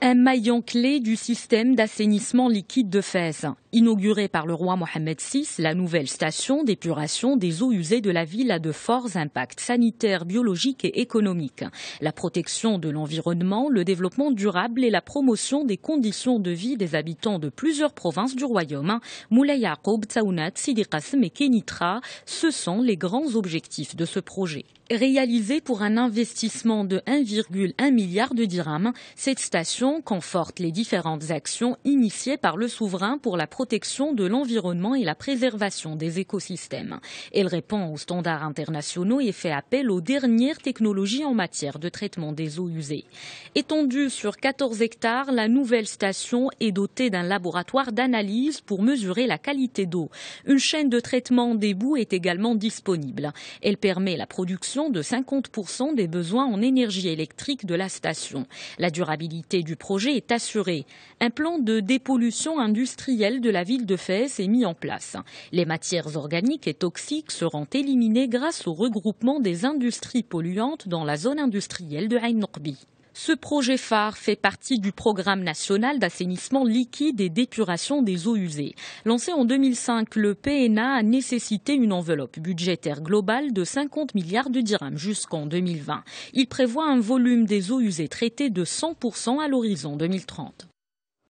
un maillon clé du système d'assainissement liquide de Fès. Inaugurée par le roi Mohamed VI, la nouvelle station d'épuration des eaux usées de la ville a de forts impacts sanitaires, biologiques et économiques. La protection de l'environnement, le développement durable et la promotion des conditions de vie des habitants de plusieurs provinces du royaume, Moulay Yacoub, Tsaounat, Sidi et Kenitra, ce sont les grands objectifs de ce projet. Réalisée pour un investissement de 1,1 milliard de dirhams, cette station conforte les différentes actions initiées par le souverain pour la protection de l'environnement et la préservation des écosystèmes. Elle répond aux standards internationaux et fait appel aux dernières technologies en matière de traitement des eaux usées. Étendue sur 14 hectares, la nouvelle station est dotée d'un laboratoire d'analyse pour mesurer la qualité d'eau. Une chaîne de traitement des boues est également disponible. Elle permet la production de 50% des besoins en énergie électrique de la station. La durabilité du projet est assurée. Un plan de dépollution industrielle de la ville de Fès est mis en place. Les matières organiques et toxiques seront éliminées grâce au regroupement des industries polluantes dans la zone industrielle de Ain-Norbi. Ce projet phare fait partie du programme national d'assainissement liquide et d'épuration des eaux usées. Lancé en 2005, le PNA a nécessité une enveloppe budgétaire globale de 50 milliards de dirhams jusqu'en 2020. Il prévoit un volume des eaux usées traitées de 100% à l'horizon 2030.